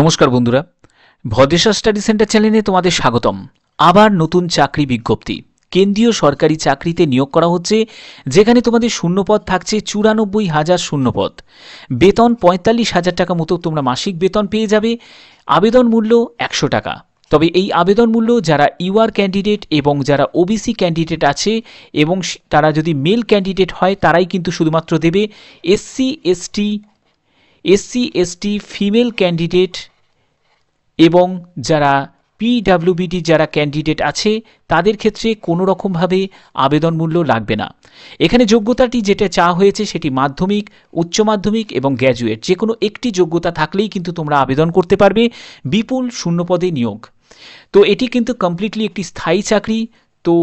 নমস্কার বন্ধুরা ভদেশা study centre চ্যানেলে তোমাদের স্বাগতম আবার নতুন চাকরি বিজ্ঞপ্তি কেন্দ্রীয় সরকারি চাকরিতে নিয়োগ করা হচ্ছে যেখানে তোমাদের শূন্যপদ থাকছে চুরানব্বই হাজার শূন্যপদ বেতন পঁয়তাল্লিশ হাজার টাকা মতো তোমরা মাসিক বেতন পেয়ে যাবে আবেদন মূল্য একশো টাকা তবে এই আবেদন মূল্য যারা ইউআর ক্যান্ডিডেট এবং যারা ওবিসি ক্যান্ডিডেট আছে এবং তারা যদি মেল ক্যান্ডিডেট হয় তারাই কিন্তু শুধুমাত্র দেবে SC ST SC ST female candidate এবং যারা পিডাব্লিউবিডি যারা ক্যান্ডিডেট আছে তাদের ক্ষেত্রে কোনো রকমভাবে আবেদন লাগবে না এখানে যোগ্যতাটি যেটা চা হয়েছে সেটি মাধ্যমিক উচ্চ মাধ্যমিক এবং গ্র্যাজুয়েট যে কোনো একটি যোগ্যতা থাকলেই কিন্তু তোমরা আবেদন করতে পারবে বিপুল শূন্যপদে নিয়োগ তো এটি কিন্তু কমপ্লিটলি একটি স্থায়ী চাকরি তো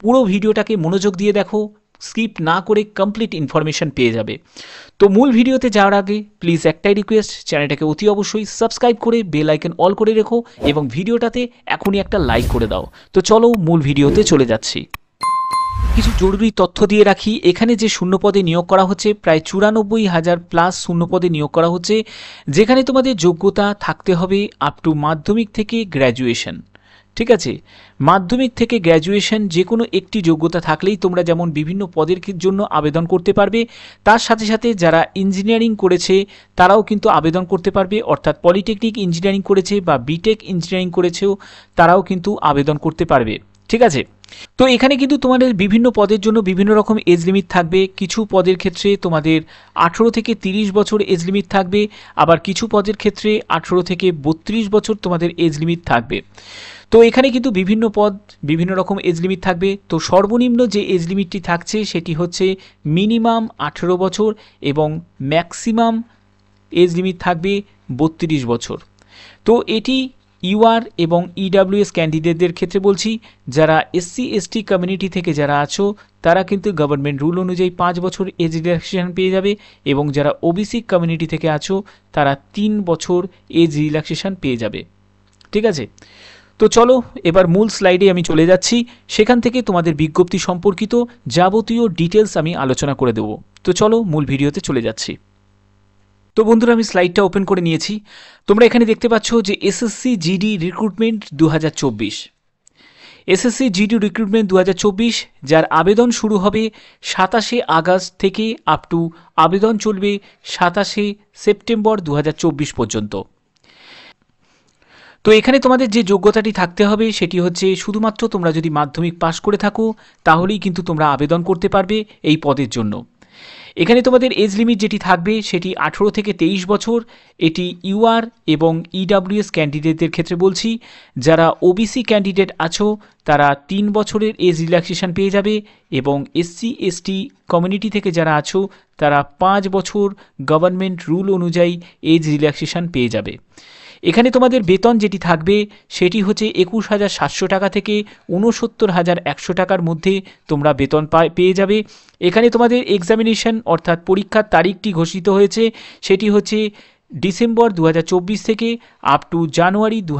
পুরো ভিডিওটাকে মনোযোগ দিয়ে দেখো স্কিপ না করে কমপ্লিট ইনফরমেশান পেয়ে যাবে তো মূল ভিডিওতে যাওয়ার আগে প্লিজ একটাই রিকোয়েস্ট চ্যানেলটাকে অতি অবশ্যই সাবস্ক্রাইব করে বেল আইকন অল করে রেখো এবং ভিডিওটাতে এখনই একটা লাইক করে দাও তো চলো মূল ভিডিওতে চলে যাচ্ছি কিছু জরুরি তথ্য দিয়ে রাখি এখানে যে শূন্যপদে নিয়োগ করা হচ্ছে প্রায় চুরানব্বই হাজার প্লাস শূন্যপদে নিয়োগ করা হচ্ছে যেখানে তোমাদের যোগ্যতা থাকতে হবে আপ টু মাধ্যমিক থেকে গ্র্যাজুয়েশন ঠিক আছে মাধ্যমিক থেকে গ্র্যাজুয়েশন যে কোনো একটি যোগ্যতা থাকলেই তোমরা যেমন বিভিন্ন পদের জন্য আবেদন করতে পারবে তার সাথে সাথে যারা ইঞ্জিনিয়ারিং করেছে তারাও কিন্তু আবেদন করতে পারবে অর্থাৎ পলিটেকনিক ইঞ্জিনিয়ারিং করেছে বা বিটেক ইঞ্জিনিয়ারিং করেছেও তারাও কিন্তু আবেদন করতে পারবে ঠিক আছে তো এখানে কিন্তু তোমাদের বিভিন্ন পদের জন্য বিভিন্ন রকম এজ লিমিট থাকবে কিছু পদের ক্ষেত্রে তোমাদের আঠেরো থেকে ৩০ বছর এজ লিমিট থাকবে আবার কিছু পদের ক্ষেত্রে আঠেরো থেকে বত্রিশ বছর তোমাদের এজ লিমিট থাকবে তো এখানে কিন্তু বিভিন্ন পদ বিভিন্ন রকম এজ লিমিট থাকবে তো সর্বনিম্ন যে এজ লিমিটটি থাকছে সেটি হচ্ছে মিনিমাম আঠেরো বছর এবং ম্যাক্সিমাম এজ লিমিট থাকবে বত্রিশ বছর তো এটি ইউআর এবং ইডাব্লিউএস e ক্যান্ডিডেটদের ক্ষেত্রে বলছি যারা এসসি এসটি কমিউনিটি থেকে যারা আছো তারা কিন্তু গভর্নমেন্ট রুল অনুযায়ী পাঁচ বছর এজ রিল্যাক্সেশন পেয়ে যাবে এবং যারা ওবিসি কমিউনিটি থেকে আছো তারা তিন বছর এজ রিল্যাক্সেশন পেয়ে যাবে ঠিক আছে তো চলো এবার মূল স্লাইডে আমি চলে যাচ্ছি সেখান থেকে তোমাদের বিজ্ঞপ্তি সম্পর্কিত যাবতীয় ডিটেলস আমি আলোচনা করে দেবো তো চলো মূল ভিডিওতে চলে যাচ্ছি তো বন্ধুরা আমি স্লাইডটা ওপেন করে নিয়েছি তোমরা এখানে দেখতে পাচ্ছ যে এসএসসি জিডি রিক্রুটমেন্ট দু এসএসসি জিডি রিক্রুটমেন্ট দু যার আবেদন শুরু হবে সাতাশে আগস্ট থেকে আপ টু আবেদন চলবে সাতাশে সেপ্টেম্বর দু পর্যন্ত তো এখানে তোমাদের যে যোগ্যতাটি থাকতে হবে সেটি হচ্ছে শুধুমাত্র তোমরা যদি মাধ্যমিক পাশ করে থাকো তাহলেই কিন্তু তোমরা আবেদন করতে পারবে এই পদের জন্য এখানে তোমাদের এজ লিমিট যেটি থাকবে সেটি আঠেরো থেকে তেইশ বছর এটি ইউআর এবং ইডাব্লিউএস ক্যান্ডিডেটদের ক্ষেত্রে বলছি যারা ওবিসি ক্যান্ডিডেট আছো তারা তিন বছরের এজ রিল্যাক্সেশন পেয়ে যাবে এবং এসসি এসটি কমিউনিটি থেকে যারা আছো তারা পাঁচ বছর গভর্নমেন্ট রুল অনুযায়ী এজ রিল্যাক্সেশন পেয়ে যাবে এখানে তোমাদের বেতন যেটি থাকবে সেটি হচ্ছে একুশ হাজার সাতশো টাকা থেকে ঊনসত্তর হাজার একশো টাকার মধ্যে তোমরা বেতন পেয়ে যাবে এখানে তোমাদের এক্সামিনেশন অর্থাৎ পরীক্ষার তারিখটি ঘোষিত হয়েছে সেটি হচ্ছে ডিসেম্বর দু থেকে আপ টু জানুয়ারি দু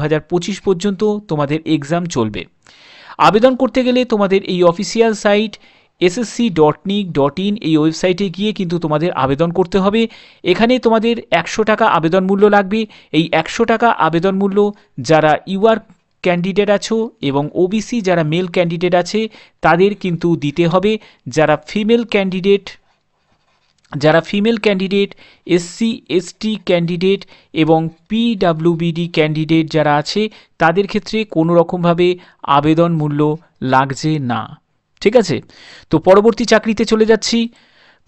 পর্যন্ত তোমাদের এক্সাম চলবে আবেদন করতে গেলে তোমাদের এই official site SSC dot nic dot in এই ওয়েবসাইটে গিয়ে কিন্তু তোমাদের আবেদন করতে হবে এখানে তোমাদের একশো টাকা আবেদন মূল্য লাগবে এই একশো টাকা আবেদন মূল্য যারা ইউআর ক্যান্ডিডেট আছো এবং ওবিসি যারা মেল ক্যান্ডিডেট আছে তাদের কিন্তু দিতে হবে যারা ফিমেল ক্যান্ডিডেট যারা female candidate SC ST candidate এবং পিডাব্লিউবিডি ক্যান্ডিডেট যারা আছে তাদের ক্ষেত্রে কোনো রকমভাবে আবেদন মূল্য লাগছে না ঠিক আছে তো পরবর্তী চাকরিতে চলে যাচ্ছি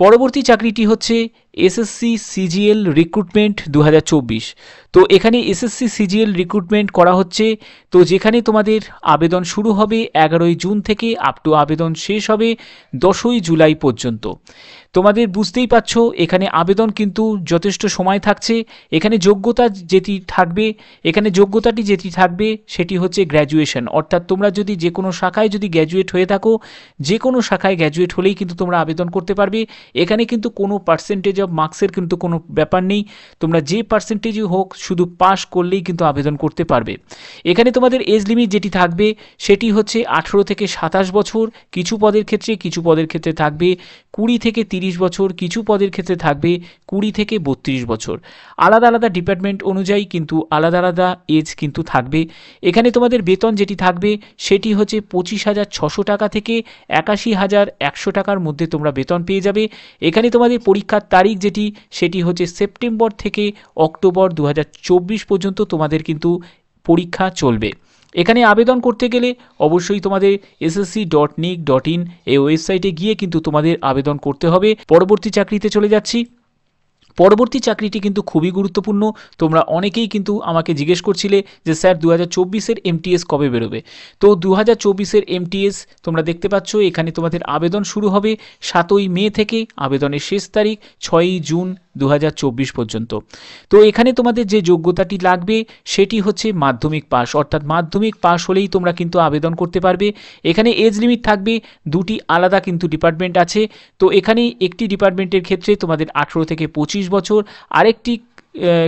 পরবর্তী চাকরিটি হচ্ছে এসএসসি সিজিএল রিক্রুটমেন্ট দু তো এখানে এসএসসি সিজিএল রিক্রুটমেন্ট করা হচ্ছে তো যেখানে তোমাদের আবেদন শুরু হবে এগারোই জুন থেকে আপ টু আবেদন শেষ হবে দশই জুলাই পর্যন্ত তোমাদের বুঝতেই পারছ এখানে আবেদন কিন্তু যথেষ্ট সময় থাকছে এখানে যোগ্যতা যেটি থাকবে এখানে যোগ্যতাটি যেটি থাকবে সেটি হচ্ছে গ্র্যাজুয়েশন অর্থাৎ তোমরা যদি যে কোনো শাখায় যদি গ্র্যাজুয়েট হয়ে থাকো যে কোনো শাখায় গ্র্যাজুয়েট হলেই কিন্তু তোমরা আবেদন করতে পারবে এখানে কিন্তু কোনো পার্সেন্টেজ অব মার্কসের কিন্তু কোনো ব্যাপার নেই তোমরা যে পার্সেন্টেজই হোক শুধু পাশ করলেই কিন্তু আবেদন করতে পারবে এখানে তোমাদের এজ লিমিট যেটি থাকবে সেটি হচ্ছে আঠেরো থেকে সাতাশ বছর কিছু পদের ক্ষেত্রে কিছু পদের ক্ষেত্রে থাকবে কুড়ি থেকে তিরিশ বছর কিছু পদের ক্ষেত্রে থাকবে কুড়ি থেকে বত্রিশ বছর আলাদা আলাদা ডিপার্টমেন্ট অনুযায়ী কিন্তু আলাদা আলাদা এজ কিন্তু থাকবে এখানে তোমাদের বেতন যেটি থাকবে সেটি হচ্ছে পঁচিশ হাজার ছশো টাকা থেকে একাশি হাজার একশো টাকার মধ্যে তোমরা বেতন পেয়ে যাবে এখানে তোমাদের পরীক্ষার তারিখ তারিখ যেটি সেটি হচ্ছে সেপ্টেম্বর থেকে অক্টোবর দু পর্যন্ত তোমাদের কিন্তু পরীক্ষা চলবে এখানে আবেদন করতে গেলে অবশ্যই তোমাদের SSC dot nic dot in এই ওয়েবসাইটে গিয়ে কিন্তু তোমাদের আবেদন করতে হবে পরবর্তী চাকরিতে চলে যাচ্ছি পরবর্তী চাকরিটি কিন্তু খুবই গুরুত্বপূর্ণ তোমরা অনেকেই কিন্তু আমাকে জিজ্ঞেস করছিলে যে স্যার দু হাজার চব্বিশের এমটিএস কবে বেরোবে তো দু হাজার চব্বিশের এমটিএস তোমরা দেখতে পাচ্ছ এখানে তোমাদের আবেদন শুরু হবে সাতই মে থেকে আবেদনের শেষ তারিখ ছয়ই জুন দু পর্যন্ত তো এখানে তোমাদের যে যোগ্যতাটি লাগবে সেটি হচ্ছে মাধ্যমিক পাস অর্থাৎ মাধ্যমিক পাস হলেই তোমরা কিন্তু আবেদন করতে পারবে এখানে এজ লিমিট থাকবে দুটি আলাদা কিন্তু ডিপার্টমেন্ট আছে তো এখানে একটি ডিপার্টমেন্টের ক্ষেত্রে তোমাদের আঠেরো থেকে পঁচিশ বছর আরেকটি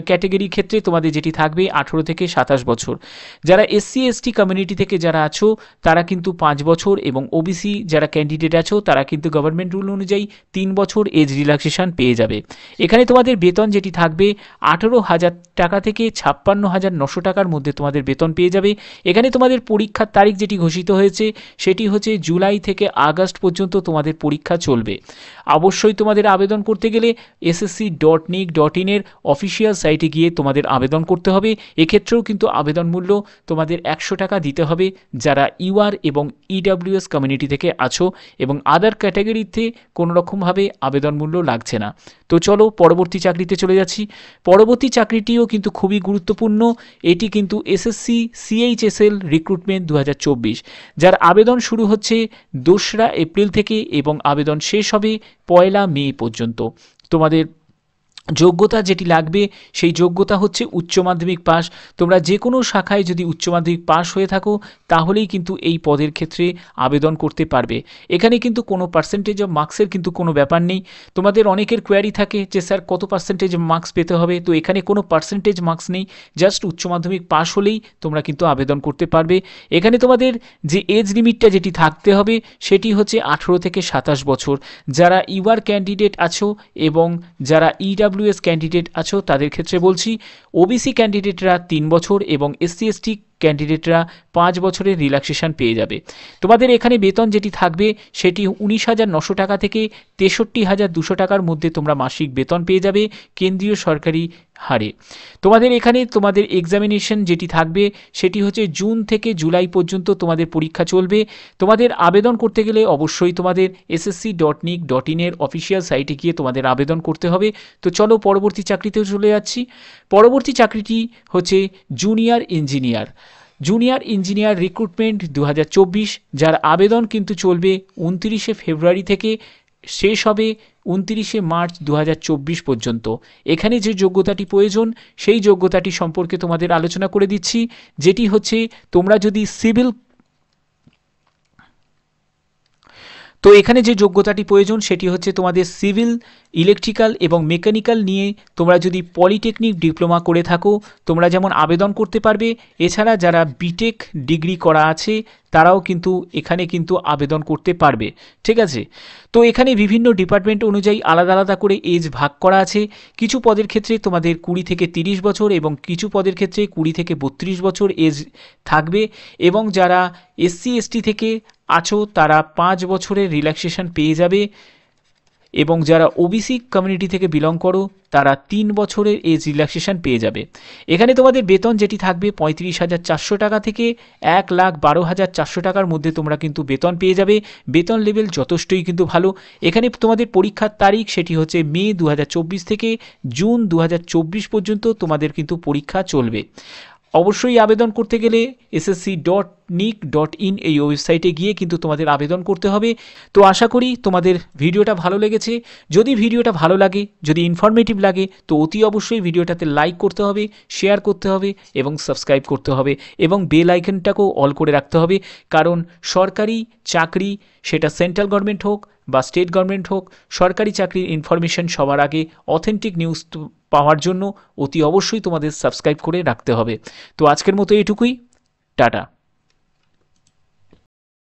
ক্যাটেগরির ক্ষেত্রে তোমাদের যেটি থাকবে আঠেরো থেকে সাতাশ বছর যারা এসসি এসটি কমিউনিটি থেকে যারা আছো তারা কিন্তু পাঁচ বছর এবং ওবিসি যারা ক্যান্ডিডেট আছো তারা কিন্তু গভর্নমেন্ট রুল অনুযায়ী তিন বছর এজ রিল্যাক্সেশন পেয়ে যাবে এখানে তোমাদের বেতন যেটি থাকবে আঠেরো হাজার টাকা থেকে ছাপ্পান্ন হাজার নশো টাকার মধ্যে তোমাদের বেতন পেয়ে যাবে এখানে তোমাদের পরীক্ষার তারিখ যেটি ঘোষিত হয়েছে সেটি হচ্ছে জুলাই থেকে আগস্ট পর্যন্ত তোমাদের পরীক্ষা চলবে অবশ্যই তোমাদের আবেদন করতে গেলে এসএসসি ডট নিক ডট ইনের অফিস অফিসিয়াল সাইটে গিয়ে তোমাদের আবেদন করতে হবে এক্ষেত্রেও কিন্তু আবেদন মূল্য তোমাদের একশো টাকা দিতে হবে যারা ইউআর e এবং ইডাব্লিউএস e কমিউনিটি থেকে আছো এবং আদার ক্যাটাগরিতে কোনোরকমভাবে আবেদন মূল্য লাগছে না তো চলো পরবর্তী চাকরিতে চলে যাচ্ছি পরবর্তী চাকরিটিও কিন্তু খুবই গুরুত্বপূর্ণ এটি কিন্তু এসএসসি সিএইচএসএল রিক্রুটমেন্ট দু যার আবেদন শুরু হচ্ছে দোসরা এপ্রিল থেকে এবং আবেদন শেষ হবে পয়লা মে পর্যন্ত তোমাদের যোগ্যতা যেটি লাগবে সেই যোগ্যতা হচ্ছে উচ্চ মাধ্যমিক পাশ তোমরা যে কোনো শাখায় যদি উচ্চ মাধ্যমিক পাশ হয়ে থাকো তাহলেই কিন্তু এই পদের ক্ষেত্রে আবেদন করতে পারবে এখানে কিন্তু কোনো পার্সেন্টেজ অফ মার্কসের কিন্তু কোনো ব্যাপার নেই তোমাদের অনেকের কোয়ারি থাকে যে স্যার কত পার্সেন্টেজ মার্কস পেতে হবে তো এখানে কোনো পার্সেন্টেজ মার্কস নেই জাস্ট উচ্চ মাধ্যমিক পাশ হলেই তোমরা কিন্তু আবেদন করতে পারবে এখানে তোমাদের যে এজ লিমিটটা যেটি থাকতে হবে সেটি হচ্ছে আঠেরো থেকে সাতাশ বছর যারা ইউআর ক্যান্ডিডেট আছো এবং যারা ইডাব্লিউ ডাব্লিউএস ক্যান্ডিডেট আছো তাদের ক্ষেত্রে বলছি ওবিসি ক্যান্ডিডেটরা তিন বছর এবং এসসি এসটি ক্যান্ডিডেটরা পাঁচ বছরের রিল্যাক্সেশন পেয়ে যাবে তোমাদের এখানে বেতন যেটি থাকবে সেটি উনিশ হাজার নশো টাকা থেকে তেষট্টি হাজার দুশো টাকার মধ্যে তোমরা মাসিক বেতন পেয়ে যাবে কেন্দ্রীয় সরকারি হারে তোমাদের এখানে তোমাদের এক্সামিনেশন যেটি থাকবে সেটি হচ্ছে জুন থেকে জুলাই পর্যন্ত তোমাদের পরীক্ষা চলবে তোমাদের আবেদন করতে গেলে অবশ্যই তোমাদের এসএসসি ডট নিক ডট ইনের অফিসিয়াল সাইটে গিয়ে তোমাদের আবেদন করতে হবে তো চলো পরবর্তী চাকরিতেও চলে যাচ্ছি পরবর্তী চাকরিটি হচ্ছে junior engineer junior engineer recruitment দু যার আবেদন কিন্তু চলবে উনতিরিশে ফেব্রুয়ারি থেকে শেষ হবে উনতিরিশে মার্চ দু পর্যন্ত এখানে যে যোগ্যতাটি প্রয়োজন সেই যোগ্যতাটি সম্পর্কে তোমাদের আলোচনা করে দিচ্ছি যেটি হচ্ছে তোমরা যদি সিভিল তো এখানে যে যোগ্যতাটি প্রয়োজন সেটি হচ্ছে তোমাদের সিভিল ইলেকট্রিক্যাল এবং মেকানিক্যাল নিয়ে তোমরা যদি পলিটেকনিক ডিপ্লোমা করে থাকো তোমরা যেমন আবেদন করতে পারবে এছাড়া যারা বিটেক ডিগ্রি করা আছে তারাও কিন্তু এখানে কিন্তু আবেদন করতে পারবে ঠিক আছে তো এখানে বিভিন্ন ডিপার্টমেন্ট অনুযায়ী আলাদা আলাদা করে এজ ভাগ করা আছে কিছু পদের ক্ষেত্রে তোমাদের কুড়ি থেকে ৩০ বছর এবং কিছু পদের ক্ষেত্রে কুড়ি থেকে বত্রিশ বছর এজ থাকবে এবং যারা এসসি এসটি থেকে আছো তারা পাঁচ বছরের রিল্যাক্সেশন পেয়ে যাবে এবং যারা ওবিসি কমিউনিটি থেকে বিলং করো তারা তিন বছরের এজ রিল্যাক্সেশন পেয়ে যাবে এখানে তোমাদের বেতন যেটি থাকবে পঁয়ত্রিশ হাজার চারশো টাকা থেকে এক লাখ বারো হাজার চারশো টাকার মধ্যে তোমরা কিন্তু বেতন পেয়ে যাবে বেতন লেভেল যথেষ্টই কিন্তু ভালো এখানে তোমাদের পরীক্ষার তারিখ সেটি হচ্ছে মে দু থেকে জুন দু পর্যন্ত তোমাদের কিন্তু পরীক্ষা চলবে অবশ্যই আবেদন করতে গেলে SSC dot nic dot in এই ওয়েবসাইটে গিয়ে কিন্তু তোমাদের আবেদন করতে হবে তো আশা করি তোমাদের ভিডিওটা ভালো লেগেছে যদি ভিডিওটা ভালো লাগে যদি ইনফরমেটিভ লাগে তো অতি অবশ্যই ভিডিওটাতে লাইক করতে হবে শেয়ার করতে হবে এবং সাবস্ক্রাইব করতে হবে এবং বেল আইকনটাকেও অল করে রাখতে হবে কারণ সরকারি চাকরি সেটা সেন্ট্রাল গভর্নমেন্ট হোক বা স্টেট গভর্নমেন্ট হোক সরকারি চাকরির ইনফরমেশান সবার আগে অথেন্টিক নিউজ পাওয়ার জন্য অতি অবশ্যই তোমাদের সাবস্ক্রাইব করে রাখতে হবে তো আজকের মতো এটুকুই টাটা